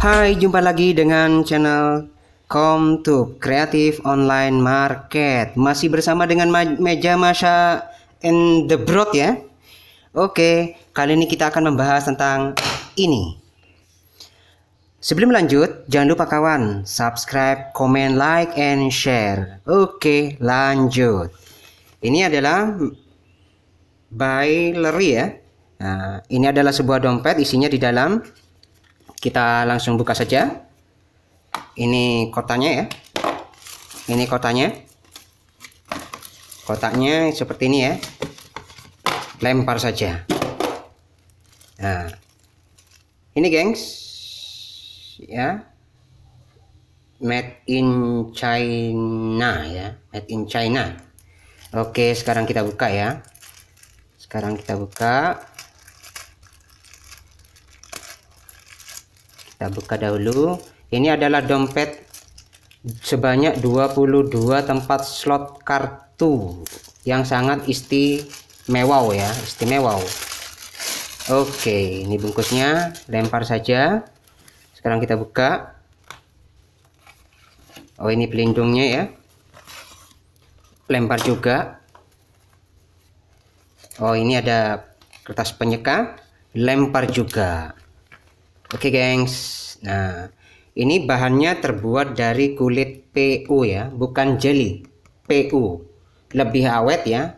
Hai, jumpa lagi dengan channel Comtube Kreatif Online Market. Masih bersama dengan Meja Masya and the Broad ya. Oke, kali ini kita akan membahas tentang ini. Sebelum lanjut, jangan lupa kawan, subscribe, comment, like, and share. Oke, lanjut. Ini adalah by ya. Nah, ini adalah sebuah dompet isinya di dalam kita langsung buka saja ini kotanya ya ini kotanya. kotaknya seperti ini ya lempar saja nah ini gengs ya made in China ya made in China oke sekarang kita buka ya sekarang kita buka kita buka dahulu ini adalah dompet sebanyak 22 tempat slot kartu yang sangat istimewa ya istimewa oke ini bungkusnya lempar saja sekarang kita buka oh ini pelindungnya ya lempar juga oh ini ada kertas penyeka lempar juga Oke, okay, gengs. Nah, ini bahannya terbuat dari kulit PU ya, bukan jeli. PU. Lebih awet ya.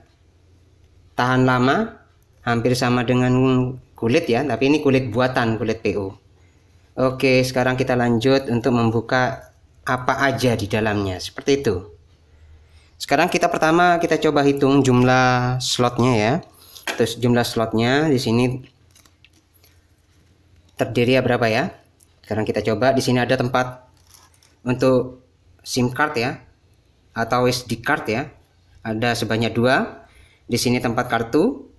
Tahan lama, hampir sama dengan kulit ya, tapi ini kulit buatan, kulit PU. Oke, sekarang kita lanjut untuk membuka apa aja di dalamnya, seperti itu. Sekarang kita pertama kita coba hitung jumlah slotnya ya. Terus jumlah slotnya di sini terdiri ya berapa ya sekarang kita coba di sini ada tempat untuk SIM card ya atau SD card ya ada sebanyak dua di sini tempat kartu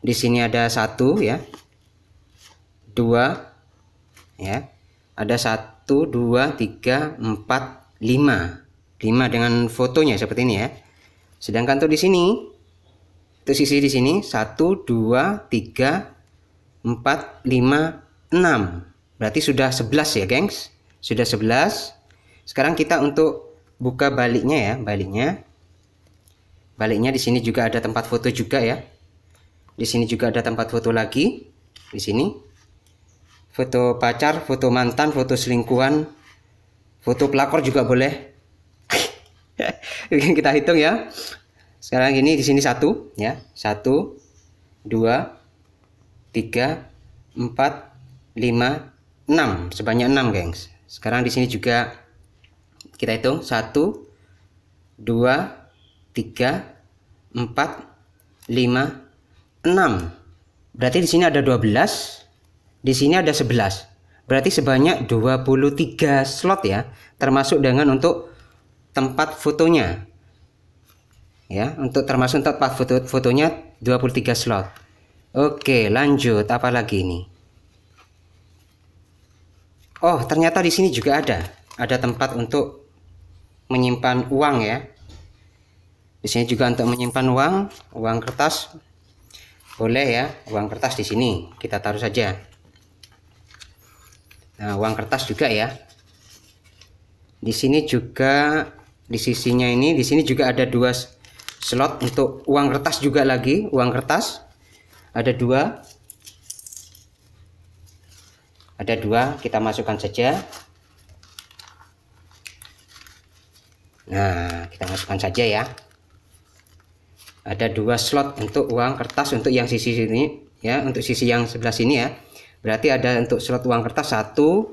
di sini ada satu ya dua ya ada satu dua tiga empat lima lima dengan fotonya seperti ini ya sedangkan tuh di sini tuh sisi di sini satu dua tiga 4, 5, 6. Berarti sudah 11 ya, gengs. Sudah 11. Sekarang kita untuk buka baliknya ya, baliknya. Baliknya di sini juga ada tempat foto juga ya. Di sini juga ada tempat foto lagi. Di sini. Foto pacar, foto mantan, foto selingkuhan, foto pelakor juga boleh. kita hitung ya. Sekarang ini di sini satu ya, satu, dua, 3, 4, 5, 6. Sebanyak 6, gengs. Sekarang di sini juga kita hitung 1 2 3 4 5 6. Berarti di sini ada 12, di sini ada 11. Berarti sebanyak 23 slot ya, termasuk dengan untuk tempat fotonya. Ya, untuk termasuk tempat foto fotonya 23 slot. Oke, lanjut. Apa lagi ini? Oh, ternyata di sini juga ada. Ada tempat untuk menyimpan uang ya. Di sini juga untuk menyimpan uang, uang kertas. Boleh ya, uang kertas di sini. Kita taruh saja. Nah, uang kertas juga ya. Di sini juga di sisinya ini, di sini juga ada dua slot untuk uang kertas juga lagi, uang kertas ada dua ada dua kita masukkan saja nah kita masukkan saja ya ada dua slot untuk uang kertas untuk yang sisi sini ya untuk sisi yang sebelah sini ya berarti ada untuk slot uang kertas satu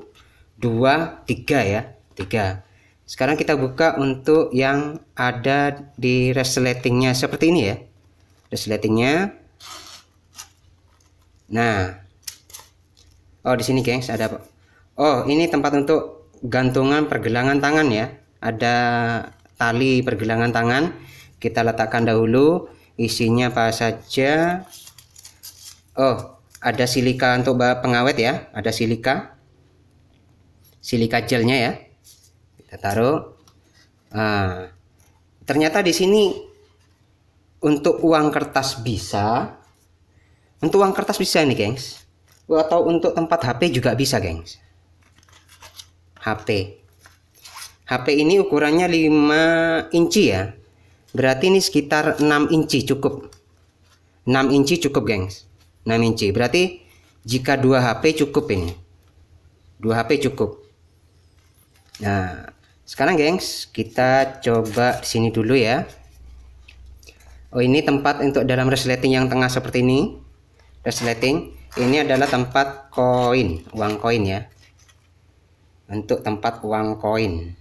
dua tiga ya tiga sekarang kita buka untuk yang ada di resletingnya seperti ini ya resletingnya Nah, oh di sini gengs ada apa? Oh ini tempat untuk gantungan pergelangan tangan ya. Ada tali pergelangan tangan. Kita letakkan dahulu. Isinya apa saja? Oh ada silika untuk pengawet ya. Ada silika, silika gelnya ya. Kita taruh. Nah, ternyata di sini untuk uang kertas bisa untuk uang kertas bisa nih, gengs. Atau untuk tempat HP juga bisa, gengs. HP. HP ini ukurannya 5 inci ya. Berarti ini sekitar 6 inci cukup. 6 inci cukup, gengs. 6 inci. Berarti jika 2 HP cukup ini. 2 HP cukup. Nah, sekarang gengs, kita coba sini dulu ya. Oh, ini tempat untuk dalam resleting yang tengah seperti ini resleting ini adalah tempat koin uang koin ya untuk tempat uang koin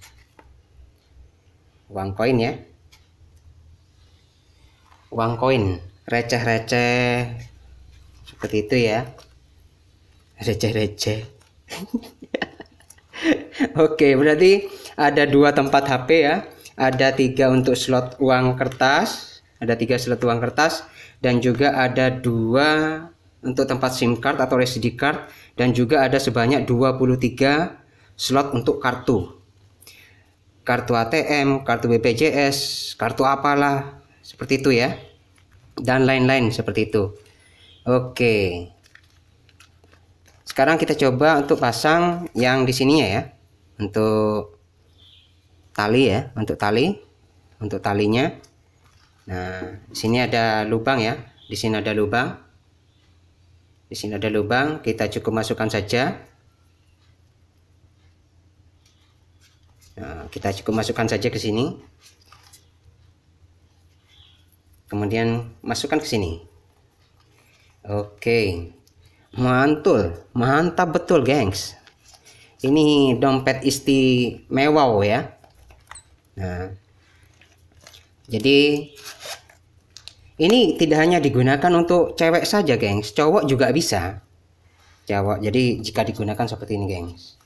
uang koin ya uang koin receh-receh seperti itu ya receh-receh oke berarti ada dua tempat HP ya ada tiga untuk slot uang kertas ada tiga slot uang kertas dan juga ada dua untuk tempat SIM card atau SD card dan juga ada sebanyak 23 slot untuk kartu. Kartu ATM, kartu BPJS, kartu apalah, seperti itu ya. Dan lain-lain seperti itu. Oke. Sekarang kita coba untuk pasang yang di sini ya. ya. Untuk tali ya, untuk tali, untuk talinya. Nah, di sini ada lubang ya. Di sini ada lubang. Di sini ada lubang, kita cukup masukkan saja. Nah, kita cukup masukkan saja ke sini. Kemudian masukkan ke sini. Oke. Mantul, mantap betul, gengs. Ini dompet istimewa ya. Nah. Jadi ini tidak hanya digunakan untuk cewek saja, gengs. Cowok juga bisa. Cowok. Jadi jika digunakan seperti ini, gengs.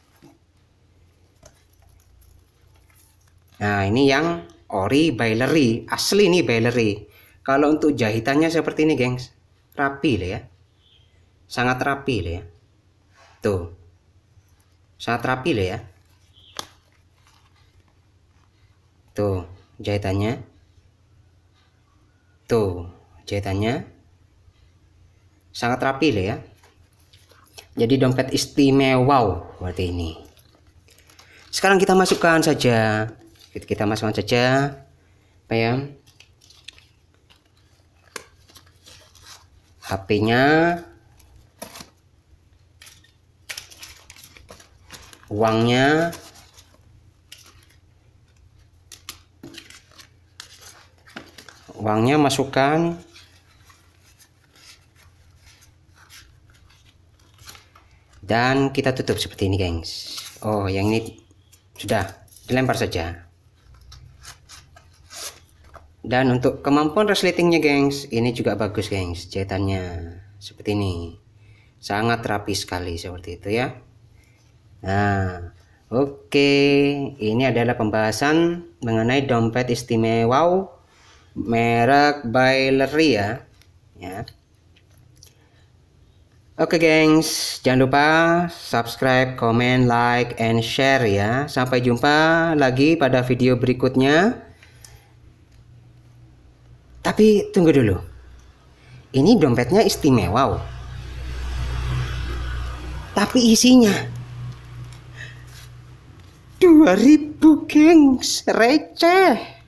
Nah, ini yang ori baileri. Asli nih baileri. Kalau untuk jahitannya seperti ini, gengs. Rapi lah ya. Sangat rapi lah ya. Tuh. Sangat rapi lah ya. Tuh, jahitannya Tuh, jahitannya sangat rapi ya. Jadi dompet istimewa seperti ini. Sekarang kita masukkan saja. Kita masukkan saja apa ya? HP-nya uangnya uangnya masukkan dan kita tutup seperti ini gengs oh yang ini sudah dilempar saja dan untuk kemampuan resletingnya gengs ini juga bagus gengs jahitannya seperti ini sangat rapi sekali seperti itu ya nah oke ini adalah pembahasan mengenai dompet istimewa merek Baileria ya. ya. Oke gengs, jangan lupa subscribe, comment, like, and share ya. Sampai jumpa lagi pada video berikutnya. Tapi tunggu dulu. Ini dompetnya istimewa. Wow. Oh. Tapi isinya 2000 gengs receh.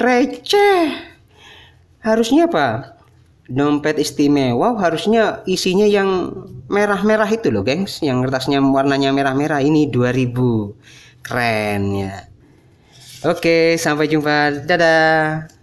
receh. Harusnya apa? Dompet istimewa harusnya isinya yang merah-merah itu loh, gengs. Yang kertasnya warnanya merah-merah ini 2000. Keren ya. Oke, sampai jumpa. Dadah.